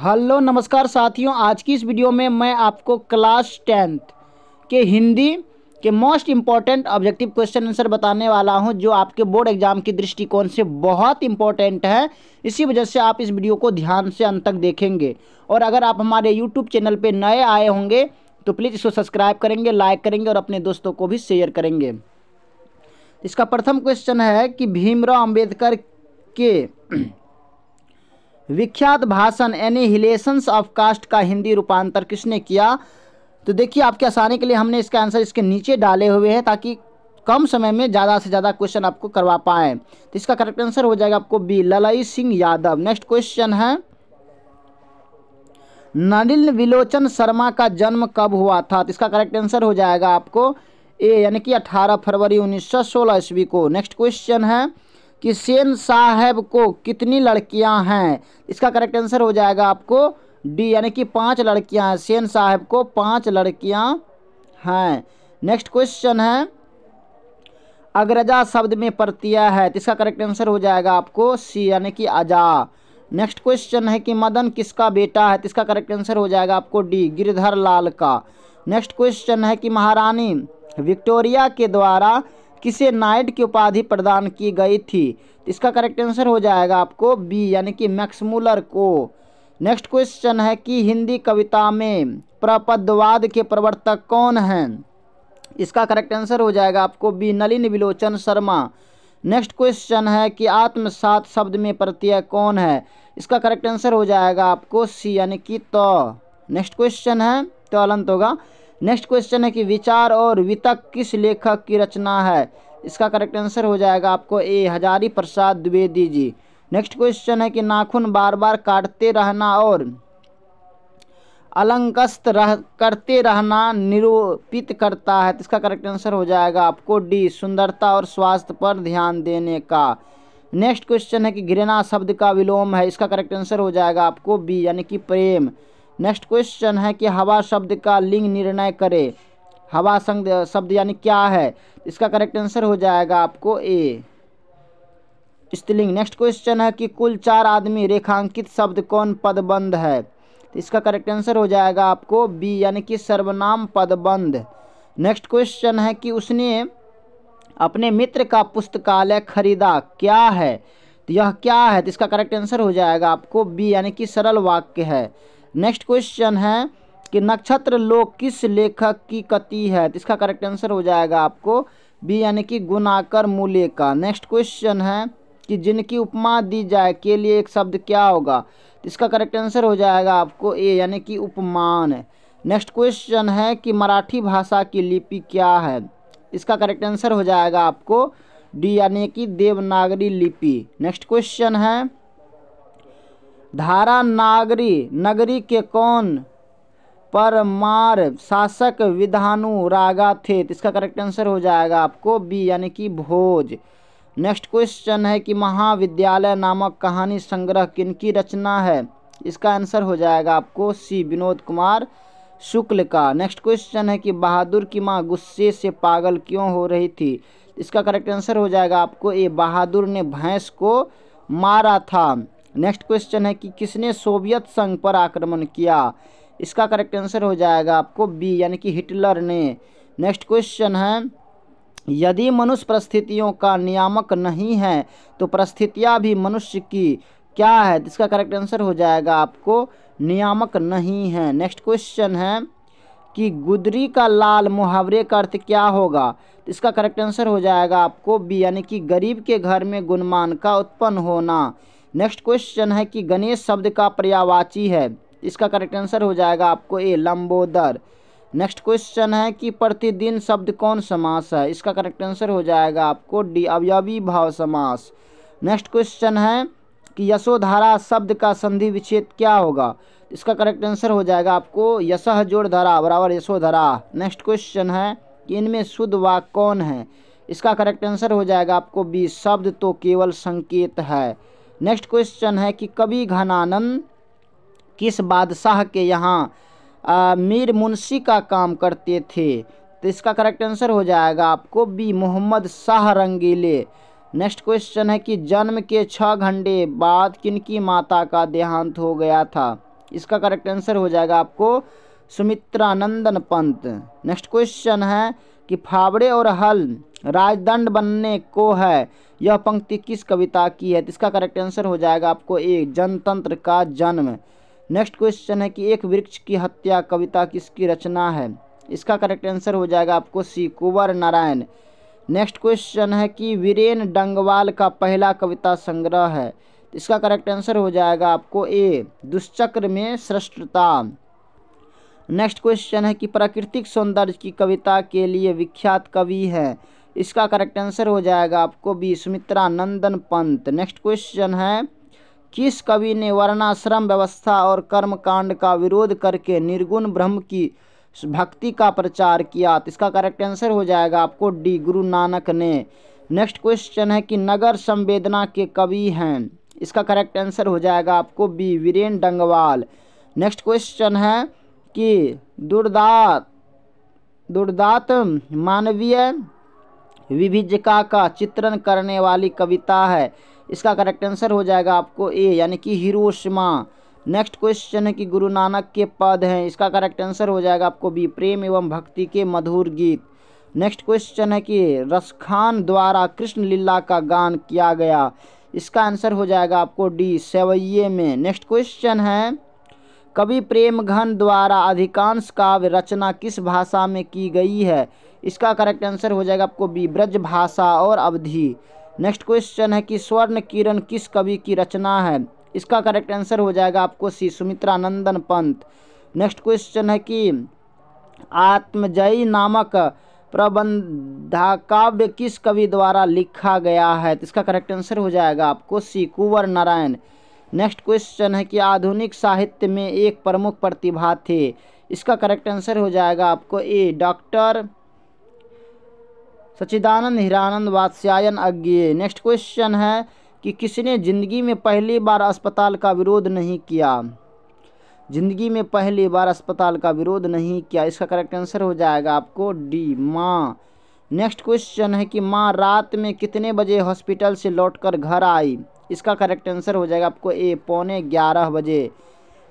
hello नमस्कार साथियों आज की इस वीडियो में मैं आपको क्लास टेंथ के हिंदी के most important objective question answer बताने वाला हूं जो आपके बोर्ड एग्जाम के दृष्टिकोण से बहुत इम्पॉर्टेंट है इसी वजह से आप इस वीडियो को ध्यान से अंत तक देखेंगे और अगर आप हमारे यूट्यूब चैनल पर नए आए होंगे तो प्लीज़ इसको सब्सक्राइब करेंगे लाइक करेंगे और अपने दोस्तों को भी शेयर करेंगे इसका प्रथम क्वेश्चन है कि भीमराव अम्बेडकर के विख्यात भाषण एनिहिलेशंस ऑफ कास्ट का हिंदी रूपांतर किसने किया तो देखिए आपके आसानी के लिए हमने इसका आंसर इसके नीचे डाले हुए हैं ताकि कम समय में ज़्यादा से ज़्यादा क्वेश्चन आपको करवा पाएँ तो इसका करेक्ट आंसर हो जाएगा आपको B Lalai Singh Yadav next question है नलिन विलोचन शर्मा का जन्म कब हुआ था तो इसका करेक्ट आंसर हो जाएगा आपको ए यानी कि 18 फरवरी 1916 ईस्वी को नेक्स्ट क्वेश्चन है कि सेन साहब को कितनी लड़कियां हैं इसका करेक्ट आंसर हो जाएगा आपको डी यानी कि पांच लड़कियां हैं सेन साहब को पांच लड़कियां हैं नेक्स्ट क्वेश्चन है अग्रजा शब्द में प्रत्यय है तो इसका करेक्ट आंसर हो जाएगा आपको सी यानी कि अजा नेक्स्ट क्वेश्चन है कि मदन किसका बेटा है तो इसका करेक्ट आंसर हो जाएगा आपको डी गिरधर लाल का नेक्स्ट क्वेश्चन है कि महारानी विक्टोरिया के द्वारा किसे नाइट की उपाधि प्रदान की गई थी तो इसका करेक्ट आंसर हो जाएगा आपको बी यानी कि मैक्समूलर को नेक्स्ट क्वेश्चन है कि हिंदी कविता में प्रपदवाद के प्रवर्तक कौन हैं इसका करेक्ट आंसर हो जाएगा आपको B Nalin Vilochan Sharma next question है कि आत्मसात शब्द में प्रत्यय कौन है इसका करेक्ट आंसर हो जाएगा आपको सी यानी कि तो नेक्स्ट क्वेश्चन है तो अलंत होगा नेक्स्ट क्वेश्चन है कि विचार और वितक किस लेखक की रचना है इसका करेक्ट आंसर हो जाएगा आपको A Hazari Prasad Dwivedi ji next question है कि नाखून बार बार काटते रहना और अलंकस्त रह करते रहना निरूपित करता है तो इसका करेक्ट आंसर हो जाएगा आपको डी सुंदरता और स्वास्थ्य पर ध्यान देने का नेक्स्ट क्वेश्चन है कि घृणा शब्द का विलोम है इसका करेक्ट आंसर हो जाएगा आपको बी यानी कि प्रेम नेक्स्ट क्वेश्चन है कि हवा शब्द का लिंग निर्णय करे हवा संग शब्द यानी क्या है इसका करेक्ट आंसर हो जाएगा आपको ए स्त्रीलिंग नेक्स्ट क्वेश्चन है कि कुल चार आदमी रेखांकित शब्द कौन पदबंध है तो इसका करेक्ट आंसर हो जाएगा आपको बी यानी कि सर्वनाम पदबंध नेक्स्ट क्वेश्चन है कि उसने अपने मित्र का पुस्तकालय खरीदा क्या है तो यह क्या है तो इसका करेक्ट आंसर हो जाएगा आपको बी यानी कि सरल वाक्य है नेक्स्ट क्वेश्चन है कि नक्षत्र लोक किस लेखक की कति है तो इसका करेक्ट आंसर हो जाएगा आपको बी यानी कि गुनाकर मूल्य का नेक्स्ट क्वेश्चन है कि जिनकी उपमा दी जाए के लिए एक शब्द क्या होगा तो इसका करेक्ट आंसर हो जाएगा आपको ए यानी कि उपमान नेक्स्ट क्वेश्चन है कि मराठी भाषा की लिपि क्या है इसका करेक्ट आंसर हो जाएगा आपको डी यानी कि देवनागरी लिपि नेक्स्ट क्वेश्चन है धारा नागरी नगरी के कौन परमार शासक विधानु रागा थे तो इसका करेक्ट आंसर हो जाएगा आपको बी यानी कि भोज नेक्स्ट क्वेश्चन है कि महाविद्यालय नामक कहानी संग्रह किनकी रचना है इसका आंसर हो जाएगा आपको सी विनोद कुमार शुक्ल का नेक्स्ट क्वेश्चन है कि बहादुर की माँ गुस्से से पागल क्यों हो रही थी इसका करेक्ट आंसर हो जाएगा आपको ए बहादुर ने भैंस को मारा था नेक्स्ट क्वेश्चन है कि किसने सोवियत संघ पर आक्रमण किया इसका करेक्ट आंसर हो जाएगा आपको बी यानी कि हिटलर ने नेक्स्ट क्वेश्चन है यदि मनुष्य परिस्थितियों का नियामक नहीं है तो परिस्थितियाँ भी मनुष्य की क्या है तो इसका करेक्ट आंसर हो जाएगा आपको नियामक नहीं है नेक्स्ट क्वेश्चन है कि गुदरी का लाल मुहावरे का अर्थ क्या होगा तो इसका करेक्ट आंसर हो जाएगा आपको बी यानी कि गरीब के घर में गुणमान का उत्पन्न होना नेक्स्ट क्वेश्चन है कि गणेश शब्द का पर्यावाची है इसका करेक्ट आंसर हो जाएगा आपको ए लंबोदर नेक्स्ट क्वेश्चन है कि प्रतिदिन शब्द कौन समास है इसका करेक्ट आंसर हो जाएगा आपको डी अवयवी भाव समास नेक्स्ट क्वेश्चन है कि यशोधारा शब्द का संधि विच्छेद क्या होगा इसका करेक्ट आंसर हो जाएगा आपको यश जोड़ धरा बराबर यशोधरा नेक्स्ट क्वेश्चन है कि इनमें शुद्ध वाक कौन है इसका करेक्ट आंसर हो जाएगा आपको बी शब्द तो केवल संकेत है नेक्स्ट क्वेश्चन है कि कवि घनानंद किस बादशाह के यहाँ मीर मुंशी का काम करते थे तो इसका करेक्ट आंसर हो जाएगा आपको B Mohammad Shah Rangile next question है कि जन्म के छः घंटे बाद किनकी माता का देहांत हो गया था इसका करेक्ट आंसर हो जाएगा आपको नंदन पंत नेक्स्ट क्वेश्चन है कि फावड़े और हल राजदंड बनने को है यह पंक्ति किस कविता की है तो इसका करेक्ट आंसर हो जाएगा आपको ए जनतंत्र का जन्म नेक्स्ट क्वेश्चन है कि एक वृक्ष की हत्या कविता किसकी रचना है इसका करेक्ट आंसर हो जाएगा आपको C Kunwar Narayan next question है कि वीरेन डंगवाल का पहला कविता संग्रह है इसका करेक्ट आंसर हो जाएगा आपको ए दुष्चक्र में श्रेष्ठता नेक्स्ट क्वेश्चन है कि प्राकृतिक सौंदर्य की कविता के लिए विख्यात कवि है इसका करेक्ट आंसर हो जाएगा आपको B Sumitra Nandan Pant next question है किस कवि ने वर्णाश्रम व्यवस्था और कर्मकांड का विरोध करके निर्गुण ब्रह्म की भक्ति का प्रचार किया तो इसका करेक्ट आंसर हो जाएगा आपको डी गुरु नानक ने नेक्स्ट क्वेश्चन है कि नगर संवेदना के कवि हैं इसका करेक्ट आंसर हो जाएगा आपको B Viren Dangwal next question है कि दुर्दात दुर्दात मानवीय विभिजिका का चित्रण करने वाली कविता है इसका करेक्ट आंसर हो जाएगा आपको ए यानी कि हिरोशिमा नेक्स्ट क्वेश्चन है कि गुरु नानक के पद हैं इसका करेक्ट आंसर हो जाएगा आपको बी प्रेम एवं भक्ति के मधुर गीत नेक्स्ट क्वेश्चन है कि रसखान द्वारा कृष्ण लीला का गान किया गया इसका आंसर हो जाएगा आपको डी सेवैये में नेक्स्ट क्वेश्चन है कवि प्रेमघन द्वारा अधिकांश काव्य रचना किस भाषा में की गई है इसका करेक्ट आंसर हो जाएगा आपको बी ब्रज भाषा और अवधि नेक्स्ट क्वेश्चन है कि स्वर्ण किरण किस कवि की रचना है इसका करेक्ट आंसर हो जाएगा आपको C Sumitra Nandan Pant next question है कि आत्मजयी नामक काव्य किस कवि द्वारा लिखा गया है तो इसका करेक्ट आंसर हो जाएगा आपको C Kunwar Narayan next question है कि आधुनिक साहित्य में एक प्रमुख प्रतिभा थे इसका करेक्ट आंसर हो जाएगा आपको A doctor Sachchidanand Hiranand Vatsyayan Agyeya next question है कि किसने जिंदगी में पहली बार अस्पताल का विरोध नहीं किया जिंदगी में पहली बार अस्पताल का विरोध नहीं किया इसका करेक्ट आंसर हो जाएगा आपको डी माँ नेक्स्ट क्वेश्चन है कि माँ रात में कितने बजे हॉस्पिटल से लौटकर घर आई इसका करेक्ट आंसर हो जाएगा आपको ए पौने ग्यारह बजे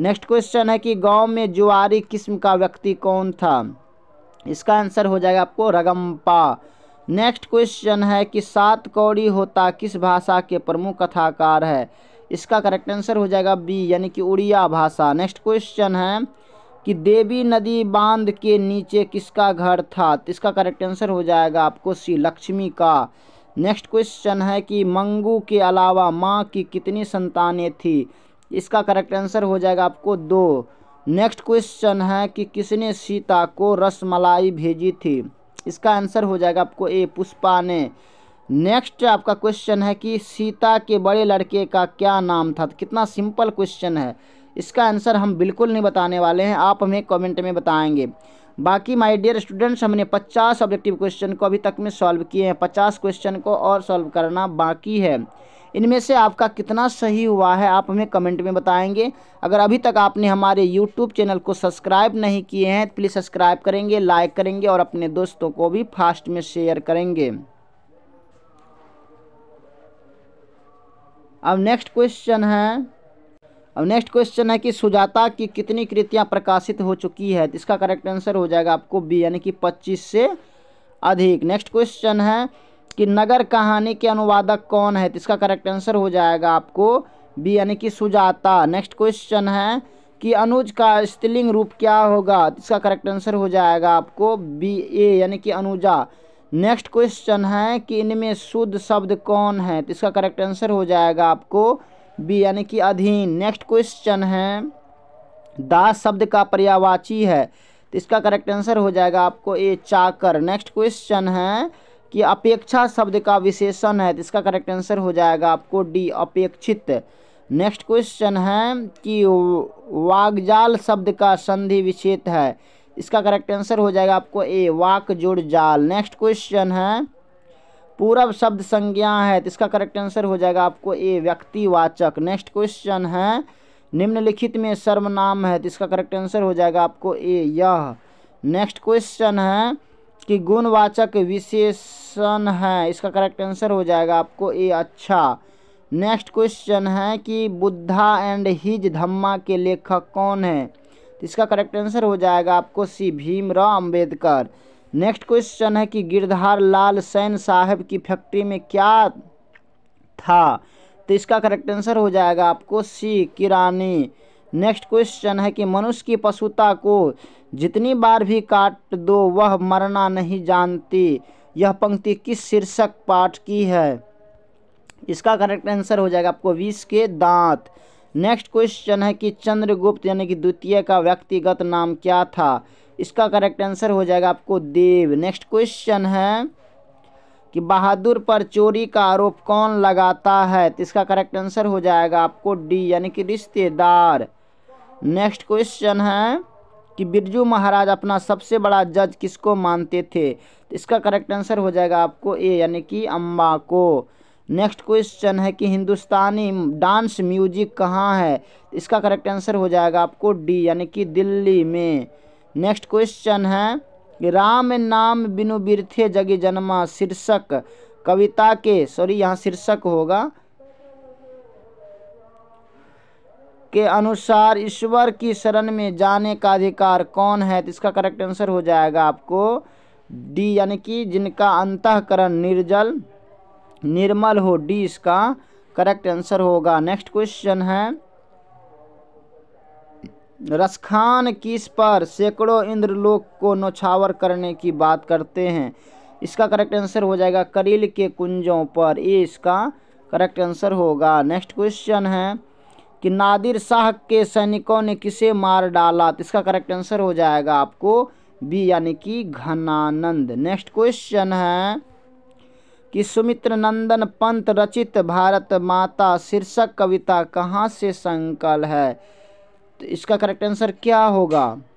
नेक्स्ट क्वेश्चन है कि गांव में जुआरी किस्म का व्यक्ति कौन था इसका आंसर हो जाएगा आपको रगम्पा नेक्स्ट क्वेश्चन है कि सात कौड़ी होता किस भाषा के प्रमुख कथाकार है इसका करेक्ट आंसर हो जाएगा बी यानी कि उड़िया भाषा नेक्स्ट क्वेश्चन है कि देवी नदी बांध के नीचे किसका घर था तो इसका करेक्ट आंसर हो जाएगा आपको सी लक्ष्मी का नेक्स्ट क्वेश्चन है कि मंगू के अलावा माँ की कितनी संतानें थी इसका करेक्ट आंसर हो जाएगा आपको दो नेक्स्ट क्वेश्चन है कि किसने सीता को रसमलाई भेजी थी इसका आंसर हो जाएगा आपको ए पुष्पा ने नेक्स्ट आपका क्वेश्चन है कि सीता के बड़े लड़के का क्या नाम था तो कितना सिंपल क्वेश्चन है इसका आंसर हम बिल्कुल नहीं बताने वाले हैं आप हमें कमेंट में बताएंगे बाकी माय डियर स्टूडेंट्स हमने 50 ऑब्जेक्टिव क्वेश्चन को अभी तक में सॉल्व किए हैं 50 क्वेश्चन को और सॉल्व करना बाकी है इनमें से आपका कितना सही हुआ है आप हमें कमेंट में बताएंगे अगर अभी तक आपने हमारे यूट्यूब चैनल को सब्सक्राइब नहीं किए हैं तो प्लीज़ सब्सक्राइब करेंगे लाइक करेंगे और अपने दोस्तों को भी फास्ट में शेयर करेंगे अब नेक्स्ट क्वेश्चन है अब नेक्स्ट क्वेश्चन है कि सुजाता की कितनी कृतियां प्रकाशित हो चुकी है तो इसका करेक्ट आंसर हो जाएगा आपको बी यानी कि पच्चीस से अधिक नेक्स्ट क्वेश्चन है कि नगर कहानी के अनुवादक कौन है तो इसका करेक्ट आंसर हो जाएगा आपको बी यानी कि सुजाता नेक्स्ट क्वेश्चन है कि अनुज का स्त्रीलिंग रूप क्या होगा तो इसका करेक्ट आंसर हो जाएगा आपको बी ए यानी कि अनुजा नेक्स्ट क्वेश्चन है कि इनमें शुद्ध शब्द कौन है तो इसका करेक्ट आंसर हो जाएगा आपको बी यानी कि अधीन नेक्स्ट क्वेश्चन है दास शब्द का पर्यावाची है तो इसका करेक्ट आंसर हो जाएगा आपको ए चाकर नेक्स्ट क्वेश्चन है कि अपेक्षा शब्द का विशेषण है तो इसका करेक्ट आंसर हो जाएगा आपको डी अपेक्षित नेक्स्ट क्वेश्चन है कि वाकजाल शब्द का संधि विच्छेद है इसका करेक्ट आंसर हो जाएगा आपको ए वाक जुड़ जाल नेक्स्ट क्वेश्चन है पूर्व शब्द संज्ञा है तो इसका करेक्ट आंसर हो जाएगा आपको ए व्यक्तिवाचक नेक्स्ट क्वेश्चन है निम्नलिखित में सर्वनाम है तो इसका करेक्ट आंसर हो जाएगा आपको ए यह नेक्स्ट क्वेश्चन है कि गुणवाचक विशेषण है इसका करेक्ट आंसर हो जाएगा आपको ए अच्छा नेक्स्ट क्वेश्चन है कि बुद्धा एंड हिज धम्मा के लेखक कौन है तो इसका करेक्ट आंसर हो जाएगा आपको C Bhimrao Ambedkar next question है कि गिरधार लाल सैन साहब की फैक्ट्री में क्या था तो इसका करेक्ट आंसर हो जाएगा आपको सी किरानी नेक्स्ट क्वेश्चन है कि मनुष्य की पशुता को जितनी बार भी काट दो वह मरना नहीं जानती यह पंक्ति किस शीर्षक पाठ की है इसका करेक्ट आंसर हो जाएगा आपको विष के दांत नेक्स्ट क्वेश्चन है कि चंद्रगुप्त यानी कि द्वितीय का व्यक्तिगत नाम क्या था इसका करेक्ट आंसर हो जाएगा आपको देव नेक्स्ट क्वेश्चन है कि बहादुर पर चोरी का आरोप कौन लगाता है तो इसका करेक्ट आंसर हो जाएगा आपको डी यानी कि रिश्तेदार नेक्स्ट क्वेश्चन है कि बिरजू महाराज अपना सबसे बड़ा जज किसको मानते थे तो इसका करेक्ट आंसर हो जाएगा आपको ए यानी कि अम्बा को नेक्स्ट क्वेश्चन है कि हिंदुस्तानी डांस म्यूजिक कहाँ है तो इसका करेक्ट आंसर हो जाएगा आपको डी यानी कि दिल्ली में नेक्स्ट क्वेश्चन है राम नाम बिनु बिरथे जगे जन्मा शीर्षक कविता के सॉरी यहाँ शीर्षक होगा के अनुसार ईश्वर की शरण में जाने का अधिकार कौन है तो इसका करेक्ट आंसर हो जाएगा आपको डी यानी कि जिनका अंतकरण निर्जल निर्मल हो डी इसका करेक्ट आंसर होगा नेक्स्ट क्वेश्चन है रसखान किस पर सैकड़ों इंद्रलोक को नौछावर करने की बात करते हैं इसका करेक्ट आंसर हो जाएगा करील के कुंजों पर ये इसका करेक्ट आंसर होगा नेक्स्ट क्वेश्चन है कि नादिर शाह के सैनिकों ने किसे मार डाला तो इसका करेक्ट आंसर हो जाएगा आपको बी यानी कि घनानंद नेक्स्ट क्वेश्चन है कि सुमित्र नंदन पंत रचित भारत माता शीर्षक कविता कहाँ से संकल है तो इसका करेक्ट आंसर क्या होगा